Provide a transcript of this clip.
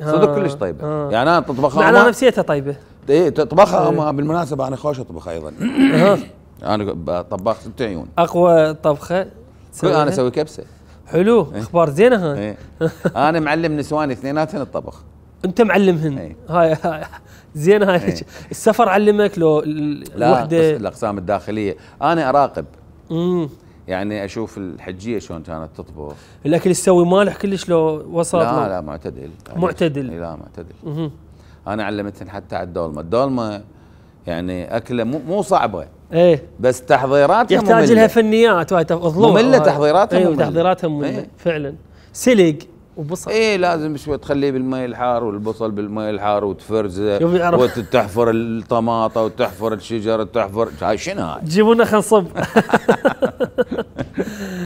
صدق آه، كلش طيبه آه. يعني انا تطبخها معناها نفسيتها طيبه اي تطبخها إيه. بالمناسبه انا خوش اطبخ ايضا انا طباخ ست عيون اقوى طبخه انا اسوي كبسه حلو إيه. اخبار زينه هاي ايه؟ انا معلم نسواني اثنيناتهم الطبخ انت معلمهن ايه؟ هاي, هاي زين هاي ايه؟ السفر علمك لو الوحده لا الاقسام الداخليه انا اراقب امم يعني اشوف الحجيه شلون كانت تطبخ الاكل السوي مالح كلش لو وسط لا لا معتدل معتدل لا معتدل مه. انا علمتهم حتى على الدولمه الدولمه يعني اكله مو مو صعبه ايه بس تحضيراتها يحتاج لها فنيات تظلم ممله تحضيراتها ايه ايوه تحضيراتها ممله ايه فعلا سلق وبصل ايه لازم شوي تخليه بالماء الحار والبصل بالماء الحار وتفرزه وتحفر الطماطه وتحفر الشجر وتحفر هاي شنو هاي؟ جيبونا خنصب